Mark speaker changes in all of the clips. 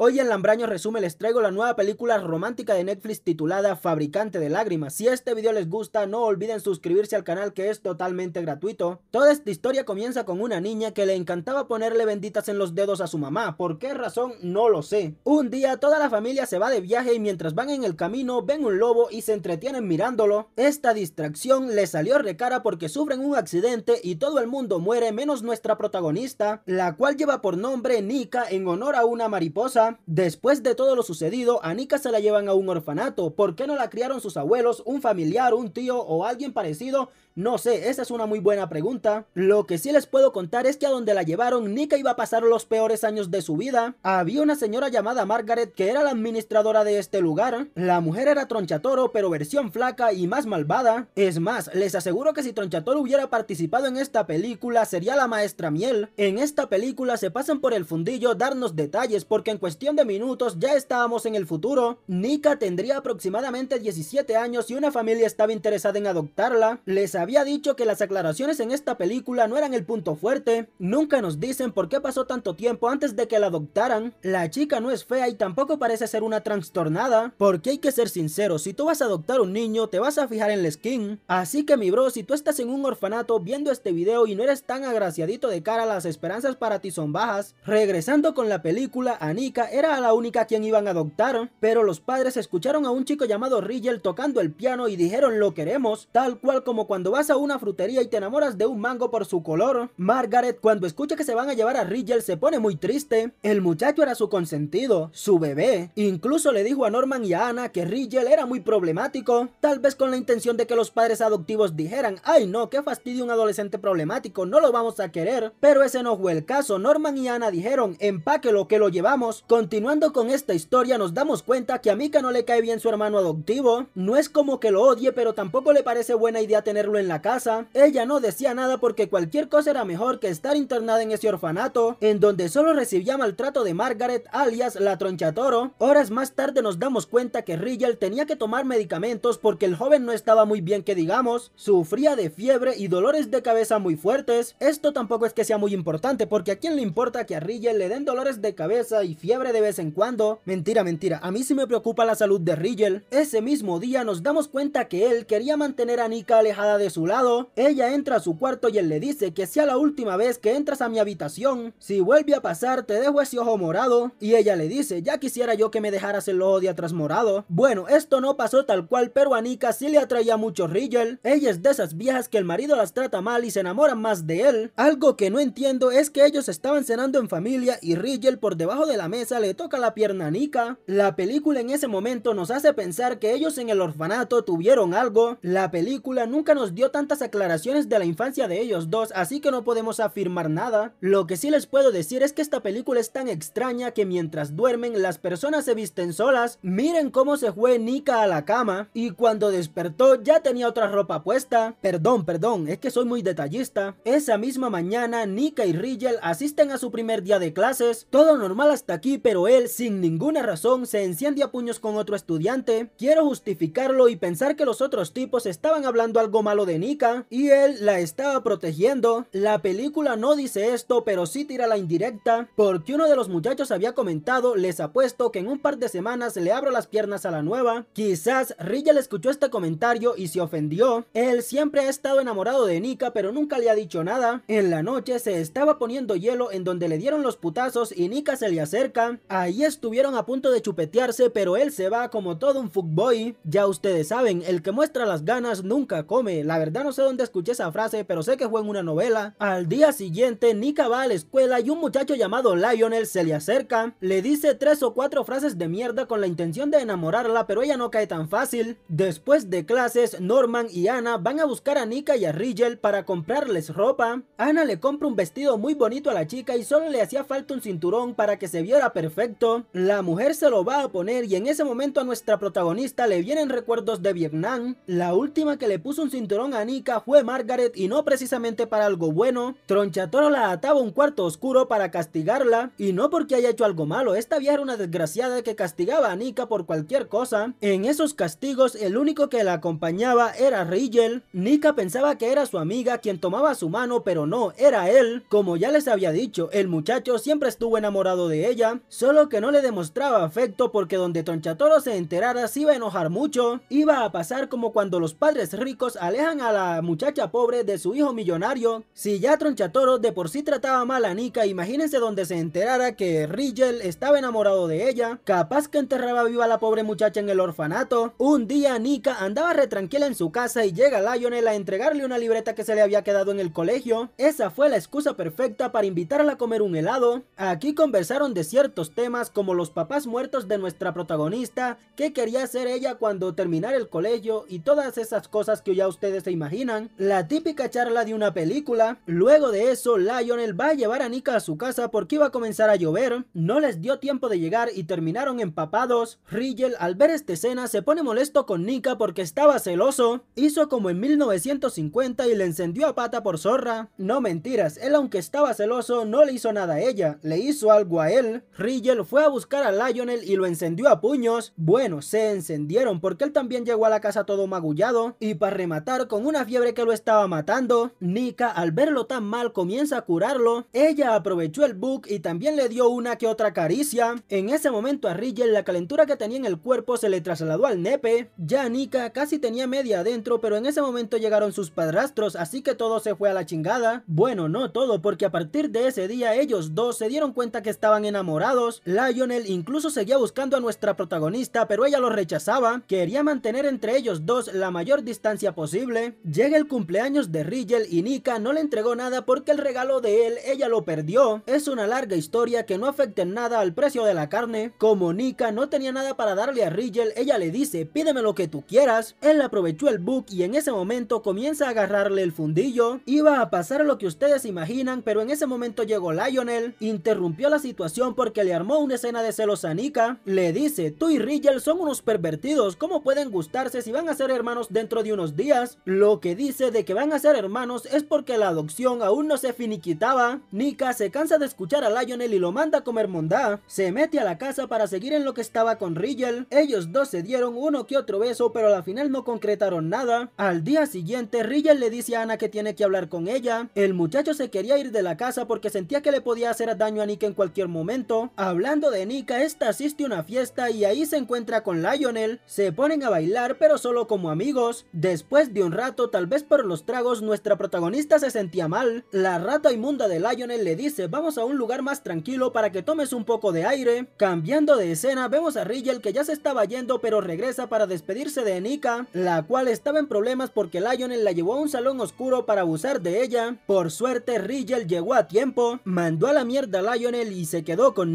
Speaker 1: Hoy en Lambraño Resume les traigo la nueva película romántica de Netflix titulada Fabricante de Lágrimas. Si este video les gusta, no olviden suscribirse al canal que es totalmente gratuito. Toda esta historia comienza con una niña que le encantaba ponerle benditas en los dedos a su mamá. ¿Por qué razón? No lo sé. Un día toda la familia se va de viaje y mientras van en el camino ven un lobo y se entretienen mirándolo. Esta distracción le salió recara porque sufren un accidente y todo el mundo muere menos nuestra protagonista, la cual lleva por nombre Nika en honor a una mariposa. Después de todo lo sucedido, Nika se la llevan a un orfanato. ¿Por qué no la criaron sus abuelos, un familiar, un tío o alguien parecido? No sé, esa es una muy buena pregunta. Lo que sí les puedo contar es que a donde la llevaron, Nika iba a pasar los peores años de su vida. Había una señora llamada Margaret que era la administradora de este lugar. La mujer era Tronchatoro, pero versión flaca y más malvada. Es más, les aseguro que si Tronchatoro hubiera participado en esta película, sería la maestra miel. En esta película se pasan por el fundillo darnos detalles, porque en cuestión de minutos ya estábamos en el futuro. Nika tendría aproximadamente 17 años y una familia estaba interesada en adoptarla. Les había dicho que las aclaraciones en esta película no eran el punto fuerte. Nunca nos dicen por qué pasó tanto tiempo antes de que la adoptaran. La chica no es fea y tampoco parece ser una trastornada. Porque hay que ser sincero, si tú vas a adoptar un niño te vas a fijar en la skin. Así que mi bro, si tú estás en un orfanato viendo este video y no eres tan agraciadito de cara, las esperanzas para ti son bajas. Regresando con la película, a Nika era la única a quien iban a adoptar, pero los padres escucharon a un chico llamado Rigel tocando el piano y dijeron lo queremos, tal cual como cuando vas a una frutería y te enamoras de un mango por su color. Margaret cuando escucha que se van a llevar a Rigel se pone muy triste, el muchacho era su consentido, su bebé, incluso le dijo a Norman y a Anna que Rigel era muy problemático, tal vez con la intención de que los padres adoptivos dijeran, ay no, qué fastidio un adolescente problemático, no lo vamos a querer, pero ese no fue el caso, Norman y Anna dijeron, empáquelo que lo llevamos, Continuando con esta historia nos damos cuenta que a Mika no le cae bien su hermano adoptivo, no es como que lo odie pero tampoco le parece buena idea tenerlo en la casa, ella no decía nada porque cualquier cosa era mejor que estar internada en ese orfanato, en donde solo recibía maltrato de Margaret alias la tronchatoro, horas más tarde nos damos cuenta que Rigel tenía que tomar medicamentos porque el joven no estaba muy bien que digamos, sufría de fiebre y dolores de cabeza muy fuertes, esto tampoco es que sea muy importante porque a quién le importa que a Rigel le den dolores de cabeza y fiebre de vez en cuando. Mentira, mentira, a mí sí me preocupa la salud de Rigel. Ese mismo día nos damos cuenta que él quería mantener a Nika alejada de su lado. Ella entra a su cuarto y él le dice que sea la última vez que entras a mi habitación. Si vuelve a pasar, te dejo ese ojo morado. Y ella le dice, ya quisiera yo que me dejaras el ojo de atrás morado. Bueno, esto no pasó tal cual, pero a Nika sí le atraía mucho Rigel. Ella es de esas viejas que el marido las trata mal y se enamoran más de él. Algo que no entiendo es que ellos estaban cenando en familia y Rigel por debajo de la mesa le toca la pierna a Nika. La película en ese momento nos hace pensar que ellos en el orfanato tuvieron algo. La película nunca nos dio tantas aclaraciones de la infancia de ellos dos, así que no podemos afirmar nada. Lo que sí les puedo decir es que esta película es tan extraña que mientras duermen las personas se visten solas. Miren cómo se fue Nika a la cama y cuando despertó ya tenía otra ropa puesta. Perdón, perdón, es que soy muy detallista. Esa misma mañana Nika y Rigel asisten a su primer día de clases. Todo normal hasta aquí, pero él sin ninguna razón se enciende a puños con otro estudiante. Quiero justificarlo y pensar que los otros tipos estaban hablando algo malo de Nika y él la estaba protegiendo. La película no dice esto, pero sí tira la indirecta, porque uno de los muchachos había comentado, les apuesto que en un par de semanas le abro las piernas a la nueva. Quizás le escuchó este comentario y se ofendió. Él siempre ha estado enamorado de Nika, pero nunca le ha dicho nada. En la noche se estaba poniendo hielo en donde le dieron los putazos y Nika se le acerca Ahí estuvieron a punto de chupetearse, pero él se va como todo un fuckboy. Ya ustedes saben, el que muestra las ganas nunca come. La verdad no sé dónde escuché esa frase, pero sé que fue en una novela. Al día siguiente, Nika va a la escuela y un muchacho llamado Lionel se le acerca. Le dice tres o cuatro frases de mierda con la intención de enamorarla, pero ella no cae tan fácil. Después de clases, Norman y Ana van a buscar a Nika y a Rigel para comprarles ropa. Ana le compra un vestido muy bonito a la chica y solo le hacía falta un cinturón para que se viera perfecto, la mujer se lo va a poner y en ese momento a nuestra protagonista le vienen recuerdos de Vietnam. La última que le puso un cinturón a Nika fue Margaret y no precisamente para algo bueno. Tronchatoro la ataba un cuarto oscuro para castigarla y no porque haya hecho algo malo, esta vieja era una desgraciada que castigaba a Nika por cualquier cosa. En esos castigos el único que la acompañaba era Rigel. Nika pensaba que era su amiga quien tomaba su mano pero no, era él. Como ya les había dicho, el muchacho siempre estuvo enamorado de ella solo que no le demostraba afecto porque donde Tronchatoro se enterara se iba a enojar mucho, iba a pasar como cuando los padres ricos alejan a la muchacha pobre de su hijo millonario. Si ya Tronchatoro de por sí trataba mal a Nika, imagínense donde se enterara que Rigel estaba enamorado de ella, capaz que enterraba viva a la pobre muchacha en el orfanato. Un día Nika andaba retranquila en su casa y llega Lionel a entregarle una libreta que se le había quedado en el colegio. Esa fue la excusa perfecta para invitarla a comer un helado. Aquí conversaron de cierto temas como los papás muertos de nuestra protagonista, qué quería hacer ella cuando terminara el colegio y todas esas cosas que ya ustedes se imaginan, la típica charla de una película, luego de eso Lionel va a llevar a Nika a su casa porque iba a comenzar a llover, no les dio tiempo de llegar y terminaron empapados, Rigel al ver esta escena se pone molesto con Nika porque estaba celoso, hizo como en 1950 y le encendió a pata por zorra, no mentiras, él aunque estaba celoso no le hizo nada a ella, le hizo algo a él, Rigel fue a buscar a Lionel y lo encendió a puños. Bueno, se encendieron porque él también llegó a la casa todo magullado y para rematar con una fiebre que lo estaba matando, Nika al verlo tan mal comienza a curarlo. Ella aprovechó el bug y también le dio una que otra caricia. En ese momento a Rigel la calentura que tenía en el cuerpo se le trasladó al nepe. Ya Nika casi tenía media adentro pero en ese momento llegaron sus padrastros así que todo se fue a la chingada. Bueno, no todo porque a partir de ese día ellos dos se dieron cuenta que estaban enamorados Lionel incluso seguía buscando a nuestra protagonista, pero ella lo rechazaba. Quería mantener entre ellos dos la mayor distancia posible. Llega el cumpleaños de Rigel y Nika no le entregó nada porque el regalo de él ella lo perdió. Es una larga historia que no afecta en nada al precio de la carne. Como Nika no tenía nada para darle a Rigel, ella le dice, pídeme lo que tú quieras. Él aprovechó el book y en ese momento comienza a agarrarle el fundillo. Iba a pasar lo que ustedes imaginan, pero en ese momento llegó Lionel, interrumpió la situación porque el armó una escena de celos a Nika. Le dice, tú y Rigel son unos pervertidos, ¿cómo pueden gustarse si van a ser hermanos dentro de unos días? Lo que dice de que van a ser hermanos es porque la adopción aún no se finiquitaba. Nika se cansa de escuchar a Lionel y lo manda a comer mondá. Se mete a la casa para seguir en lo que estaba con Rigel. Ellos dos se dieron uno que otro beso, pero al final no concretaron nada. Al día siguiente, Rigel le dice a Ana que tiene que hablar con ella. El muchacho se quería ir de la casa porque sentía que le podía hacer daño a Nika en cualquier momento. Hablando de Nika, esta asiste a una fiesta y ahí se encuentra con Lionel. Se ponen a bailar pero solo como amigos. Después de un rato, tal vez por los tragos, nuestra protagonista se sentía mal. La rata inmunda de Lionel le dice, vamos a un lugar más tranquilo para que tomes un poco de aire. Cambiando de escena, vemos a Rigel que ya se estaba yendo pero regresa para despedirse de Nika, la cual estaba en problemas porque Lionel la llevó a un salón oscuro para abusar de ella. Por suerte, Rigel llegó a tiempo, mandó a la mierda a Lionel y se quedó con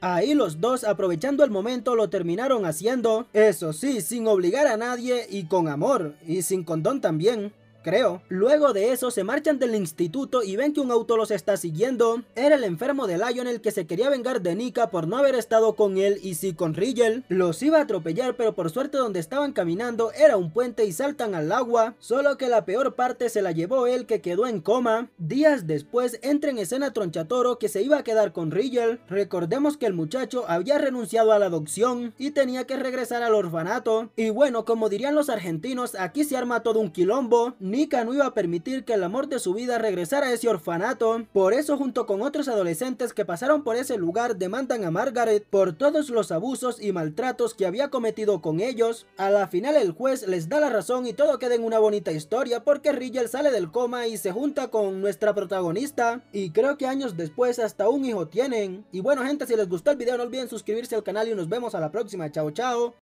Speaker 1: Ahí los dos aprovechando el momento lo terminaron haciendo, eso sí, sin obligar a nadie y con amor, y sin condón también creo. Luego de eso se marchan del instituto y ven que un auto los está siguiendo. Era el enfermo de Lionel que se quería vengar de Nika por no haber estado con él y sí con Rigel. Los iba a atropellar pero por suerte donde estaban caminando era un puente y saltan al agua. Solo que la peor parte se la llevó él que quedó en coma. Días después entra en escena Tronchatoro que se iba a quedar con Rigel. Recordemos que el muchacho había renunciado a la adopción y tenía que regresar al orfanato. Y bueno, como dirían los argentinos, aquí se arma todo un quilombo. Mika no iba a permitir que el amor de su vida regresara a ese orfanato. Por eso, junto con otros adolescentes que pasaron por ese lugar, demandan a Margaret por todos los abusos y maltratos que había cometido con ellos. A la final el juez les da la razón y todo queda en una bonita historia porque Rigel sale del coma y se junta con nuestra protagonista. Y creo que años después hasta un hijo tienen. Y bueno gente, si les gustó el video no olviden suscribirse al canal y nos vemos a la próxima. Chao, chao.